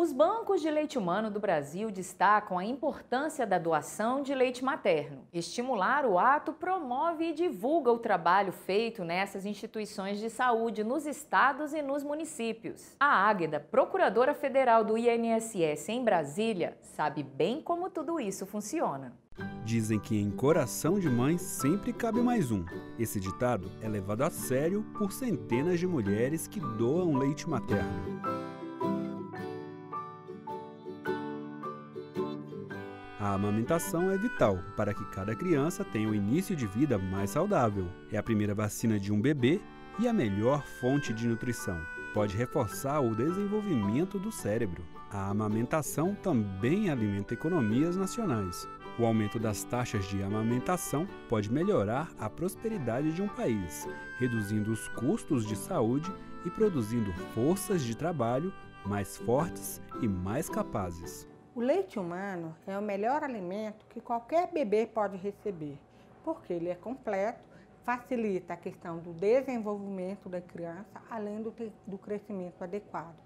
Os bancos de leite humano do Brasil destacam a importância da doação de leite materno. Estimular o ato promove e divulga o trabalho feito nessas instituições de saúde nos estados e nos municípios. A Águeda, procuradora federal do INSS em Brasília, sabe bem como tudo isso funciona. Dizem que em coração de mãe sempre cabe mais um. Esse ditado é levado a sério por centenas de mulheres que doam leite materno. A amamentação é vital para que cada criança tenha um início de vida mais saudável. É a primeira vacina de um bebê e a melhor fonte de nutrição. Pode reforçar o desenvolvimento do cérebro. A amamentação também alimenta economias nacionais. O aumento das taxas de amamentação pode melhorar a prosperidade de um país, reduzindo os custos de saúde e produzindo forças de trabalho mais fortes e mais capazes. O leite humano é o melhor alimento que qualquer bebê pode receber, porque ele é completo, facilita a questão do desenvolvimento da criança, além do, do crescimento adequado.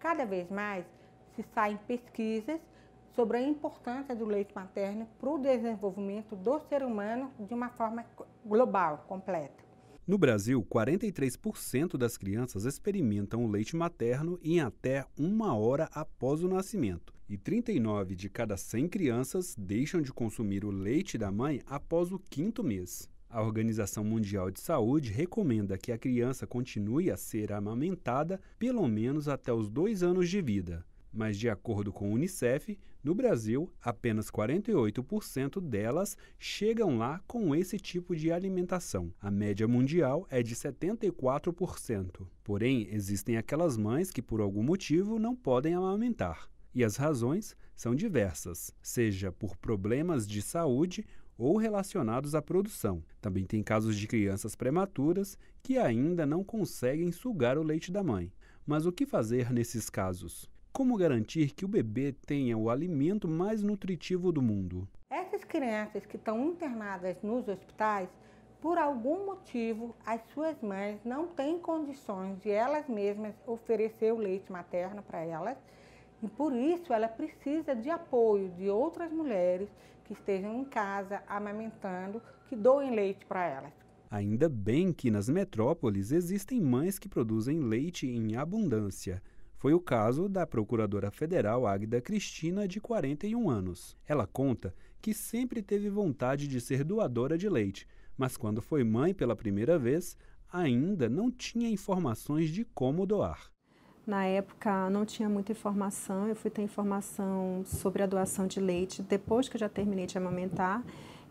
Cada vez mais se saem pesquisas sobre a importância do leite materno para o desenvolvimento do ser humano de uma forma global, completa. No Brasil, 43% das crianças experimentam o leite materno em até uma hora após o nascimento, e 39 de cada 100 crianças deixam de consumir o leite da mãe após o quinto mês. A Organização Mundial de Saúde recomenda que a criança continue a ser amamentada pelo menos até os dois anos de vida mas de acordo com o Unicef, no Brasil, apenas 48% delas chegam lá com esse tipo de alimentação. A média mundial é de 74%. Porém, existem aquelas mães que por algum motivo não podem amamentar. E as razões são diversas, seja por problemas de saúde ou relacionados à produção. Também tem casos de crianças prematuras que ainda não conseguem sugar o leite da mãe. Mas o que fazer nesses casos? Como garantir que o bebê tenha o alimento mais nutritivo do mundo? Essas crianças que estão internadas nos hospitais, por algum motivo, as suas mães não têm condições de elas mesmas oferecer o leite materno para elas. E por isso ela precisa de apoio de outras mulheres que estejam em casa amamentando, que doem leite para elas. Ainda bem que nas metrópoles existem mães que produzem leite em abundância. Foi o caso da procuradora federal Águida Cristina, de 41 anos. Ela conta que sempre teve vontade de ser doadora de leite, mas quando foi mãe pela primeira vez, ainda não tinha informações de como doar. Na época não tinha muita informação, eu fui ter informação sobre a doação de leite depois que eu já terminei de amamentar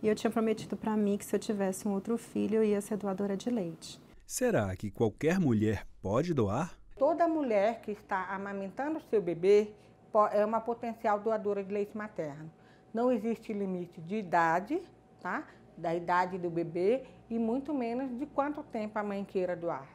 e eu tinha prometido para mim que se eu tivesse um outro filho eu ia ser doadora de leite. Será que qualquer mulher pode doar? Toda mulher que está amamentando seu bebê é uma potencial doadora de leite materno. Não existe limite de idade, tá? Da idade do bebê e muito menos de quanto tempo a mãe queira doar.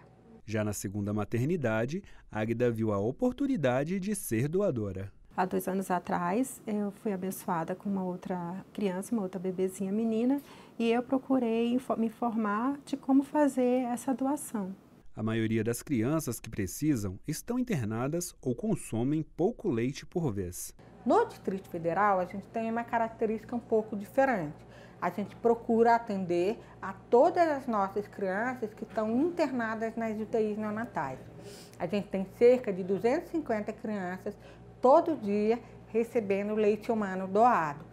Já na segunda maternidade, Águida viu a oportunidade de ser doadora. Há dois anos atrás, eu fui abençoada com uma outra criança, uma outra bebezinha menina, e eu procurei me informar de como fazer essa doação. A maioria das crianças que precisam estão internadas ou consomem pouco leite por vez. No Distrito Federal, a gente tem uma característica um pouco diferente. A gente procura atender a todas as nossas crianças que estão internadas nas UTIs neonatais. A gente tem cerca de 250 crianças todo dia recebendo leite humano doado.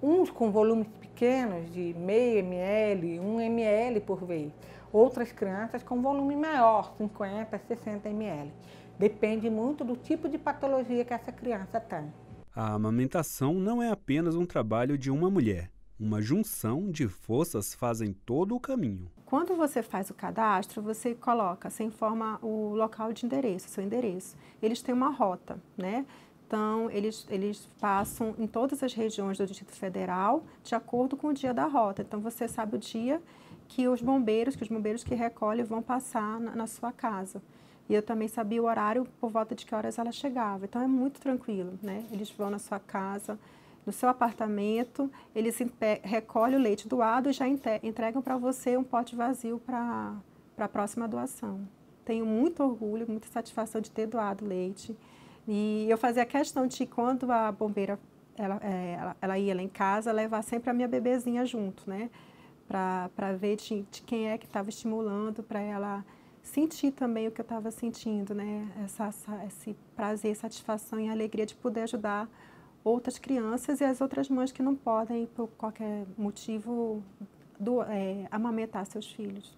Uns com volumes pequenos, de meio ml, 1 ml por vez outras crianças com volume maior, 50, 60 ml. Depende muito do tipo de patologia que essa criança tem. A amamentação não é apenas um trabalho de uma mulher. Uma junção de forças fazem todo o caminho. Quando você faz o cadastro, você coloca, você informa o local de endereço, seu endereço. Eles têm uma rota, né? Então, eles, eles passam em todas as regiões do Distrito Federal de acordo com o dia da rota. Então, você sabe o dia que os bombeiros, que os bombeiros que recolhem vão passar na, na sua casa. E eu também sabia o horário por volta de que horas ela chegava. Então, é muito tranquilo, né? Eles vão na sua casa, no seu apartamento, eles recolhem o leite doado e já entregam para você um pote vazio para a próxima doação. Tenho muito orgulho, muita satisfação de ter doado leite. E eu fazia questão de quando a bombeira ela, é, ela, ela ia lá em casa levar sempre a minha bebezinha junto, né? Para ver de, de quem é que estava estimulando, para ela sentir também o que eu estava sentindo, né? Essa, essa, esse prazer, satisfação e alegria de poder ajudar outras crianças e as outras mães que não podem, por qualquer motivo, do, é, amamentar seus filhos.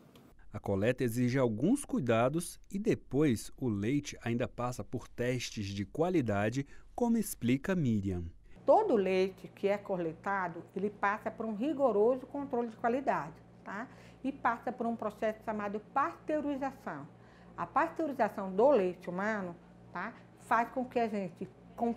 A coleta exige alguns cuidados e depois o leite ainda passa por testes de qualidade, como explica Miriam. Todo leite que é coletado, ele passa por um rigoroso controle de qualidade, tá? E passa por um processo chamado pasteurização. A pasteurização do leite humano, tá? Faz com que a gente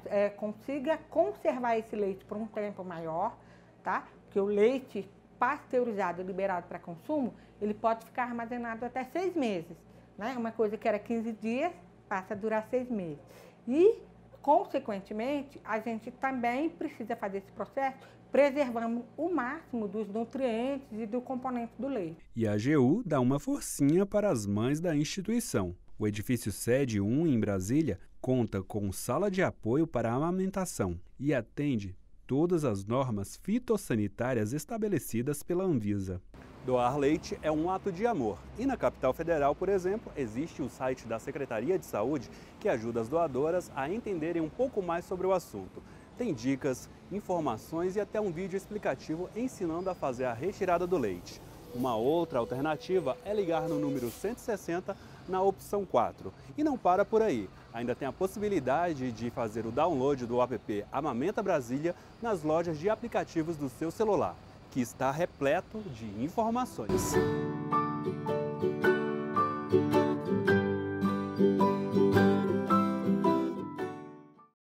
eh, consiga conservar esse leite por um tempo maior, tá? Porque o leite pasteurizado liberado para consumo, ele pode ficar armazenado até seis meses. Né? Uma coisa que era 15 dias passa a durar seis meses. E, consequentemente, a gente também precisa fazer esse processo preservando o máximo dos nutrientes e do componente do leite. E a AGU dá uma forcinha para as mães da instituição. O edifício Sede 1, em Brasília, conta com sala de apoio para a amamentação e atende todas as normas fitossanitárias estabelecidas pela Anvisa. Doar leite é um ato de amor. E na capital federal, por exemplo, existe o site da Secretaria de Saúde que ajuda as doadoras a entenderem um pouco mais sobre o assunto. Tem dicas, informações e até um vídeo explicativo ensinando a fazer a retirada do leite. Uma outra alternativa é ligar no número 160 na opção 4. E não para por aí, ainda tem a possibilidade de fazer o download do app Amamenta Brasília nas lojas de aplicativos do seu celular, que está repleto de informações.